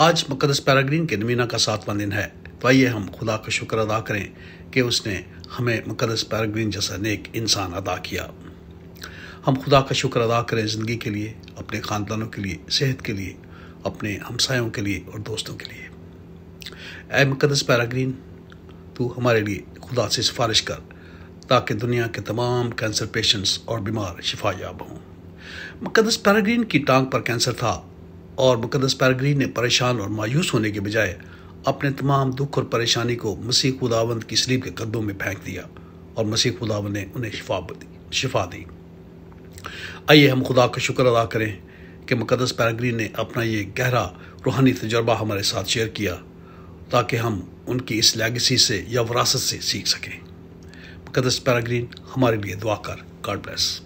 आज मुकदस पैराग्रीन के नमीना का सातवां दिन है तो आइए हम खुदा का शुक्र अदा करें कि उसने हमें मुकदस पैराग्रीन जैसा नेक इंसान अदा किया हम खुदा का शुक्र अदा करें ज़िंदगी के लिए अपने ख़ानदानों के लिए सेहत के लिए अपने हमसायों के लिए और दोस्तों के लिए ए मुकदस पैराग्रीन तू हमारे लिए खुदा से सिफारिश कर ताकि दुनिया के तमाम कैंसर पेशेंट्स और बीमार शिफा याब हों मुकदस पैराग्रीन की टांग पर कैंसर था और मुकदस पैरगरी ने परेशान और मायूस होने के बजाय अपने तमाम दुख और परेशानी को मसीह खुदावंद की सलीब के कदमों में फेंक दिया और मसीह खुदावंद ने उन्हें शिफा दी शिफा दी आइए हम खुदा का शुक्र अदा करें कि मुकदस पैरगरी ने अपना ये गहरा रूहानी तजर्बा हमारे साथ शेयर किया ताकि हम उनकी इस लेगेसी से या वरासत से सीख सकें मुकदस पैराग्रीन हमारे लिए दुआ कर गॉड ब्लेस